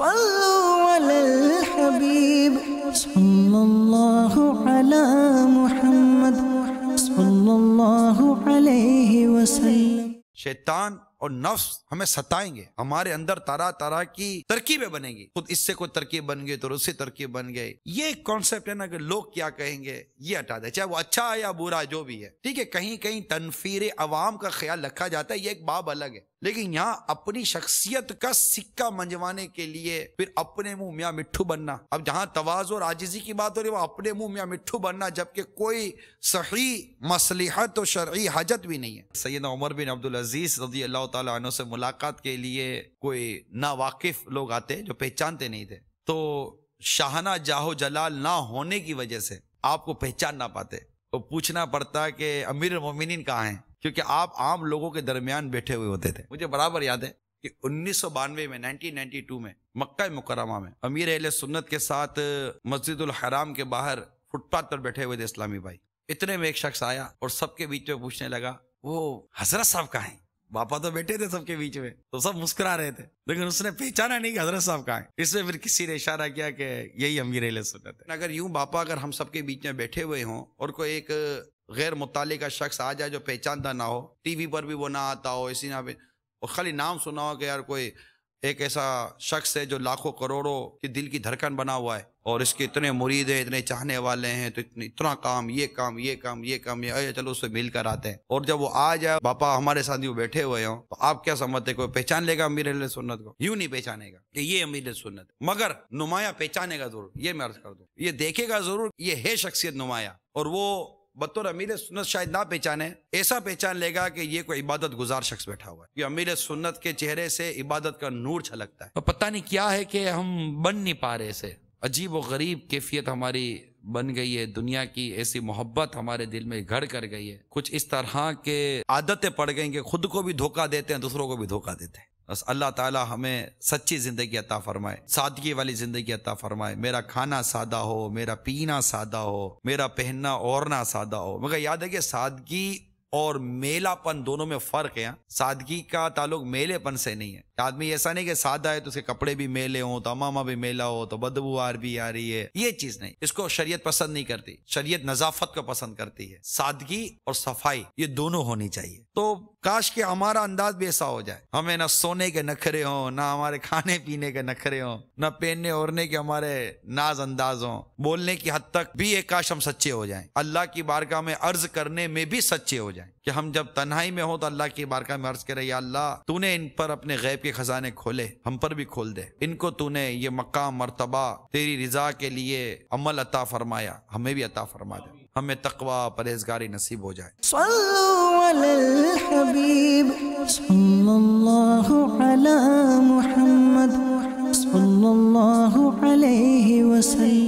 صلوا على الحبيب صلى الله على محمد صلى الله عليه وسلم شيطان और नफ्स हमें सताएंगे हमारे अंदर तरह तरह की तरकीबें बनेगी खुद इससे कोई तरकीब बन गई तो उससे तरकीब बन गई ये कॉन्सेप्ट है ना कि लोग क्या कहेंगे ये हटा दे चाहे वो अच्छा है या बुरा जो भी है ठीक है कहीं कहीं तनफीर अवाम का ख्याल रखा जाता है ये एक बाब अलग है लेकिन यहाँ अपनी शख्सियत का सिक्का मंजवाने के लिए फिर अपने मुंह मियाँ मिट्ठू बनना अब जहाँ तवाज और आजिजी की बात हो रही है वो अपने मुंह मियाँ मिट्ठू बनना जबकि कोई सही मसलहत और शर्य हाजत भी नहीं है सैद उमर बिन अब्दुल अजीज रजी अल्लाह तु से मुलाकात के लिए कोई नावाकिफ लोग आते जो पहचानते नहीं थे तो शाहाना जाहो जलाल ना होने की वजह से आपको पहचान ना पाते तो पूछना पड़ता कि अमीर मोमिन कहाँ हैं क्योंकि आप आम लोगों के दरमियान बैठे हुए होते थे मुझे बराबर याद है कि उन्नीस में 1992 में मक्का मुकरमा में अमीर अहल सुन्नत के साथ मस्जिद हराम के बाहर फुटपाथ पर बैठे हुए थे इस्लामी भाई इतने में एक शख्स आया और सबके बीच में पूछने लगा वो हजरत साहब का है पापा तो बैठे थे सबके बीच में तो सब मुस्कुरा रहे थे लेकिन उसने पहचाना नहीं कि हजरत साहब कहा हैं इसमें फिर किसी ने इशारा किया कि यही अमीर सुनत है अगर यूं बापा अगर हम सबके बीच में बैठे हुए हों और कोई एक गैर मुताले का शख्स आ जाए जो पहचानता ना हो टीवी पर भी वो ना आता हो इसी ना और खाली नाम सुना हो कि यार कोई एक ऐसा शख्स है जो लाखों करोड़ों के दिल की धड़कन बना हुआ है और इसके इतने मुरीद हैं इतने चाहने वाले हैं तो इतने इतना काम ये काम ये काम ये काम ये अरे चलो उससे मिलकर आते हैं और जब वो आ जाए पापा हमारे साथ यू बैठे हुए हो तो आप क्या समझते कोई पहचान लेगा अमीर सुन्नत को यूं नहीं पहचानेगा कि ये अमीर सुन्नत मगर नुमाया पहचानेगा जरूर ये मैं अर्ज कर दू ये देखेगा जरूर ये है शख्सियत नुमाया और वो बतौर अमीर सुन्नत शायद ना पहचाने ऐसा पहचान लेगा कि ये कोई इबादत गुजार शख्स बैठा हुआ है कि अमीर सुन्नत के चेहरे से इबादत का नूर छलकता है पता नहीं क्या है कि हम बन नहीं पा रहे से अजीब व गरीब कैफियत हमारी बन गई है दुनिया की ऐसी मोहब्बत हमारे दिल में घर कर गई है कुछ इस तरह के आदतें पड़ गई कि खुद को भी धोखा देते हैं दूसरों को भी धोखा देते हैं बस अल्लाह ताला हमें सच्ची ज़िंदगी अता फ़रमाए सादगी वाली ज़िंदगी अता फ़रमाए मेरा खाना सादा हो मेरा पीना सादा हो मेरा पहनना ओढ़ना सादा हो मगर याद है कि सादगी और मेलापन दोनों में फर्क है सादगी का ताल्लुक मेलेपन से नहीं है आदमी ऐसा नहीं कि सादा है तो उसके कपड़े भी मेले हो तो अमामा भी मेला हो तो बदबुआर भी आ रही है ये चीज नहीं इसको शरीयत पसंद नहीं करती शरीयत नजाफत को पसंद करती है सादगी और सफाई ये दोनों होनी चाहिए तो काश के हमारा अंदाज भी ऐसा हो जाए हमें ना सोने के नखरे हों ना हमारे खाने पीने के नखरे हों ना पहनने ओढ़ने के हमारे नाज अंदाज हो बोलने की हद तक भी एक काश हम सच्चे हो जाए अल्लाह की बारगाह में अर्ज करने में भी सच्चे हो जाए जाए कि हम जब तन्हाई में हो तो अल्लाह की बारका में अर्ज करे अल्लाह तूने इन पर अपने गैब के खजाने खोले हम पर भी खोल दे इनको तूने ये मक्का मरतबा तेरी रिजा के लिए अमल अता फरमाया हमें भी अता फरमा दे हमें तकवा परहेजगारी नसीब हो जाए सल्लल्लाहु अलैहि वसल्लम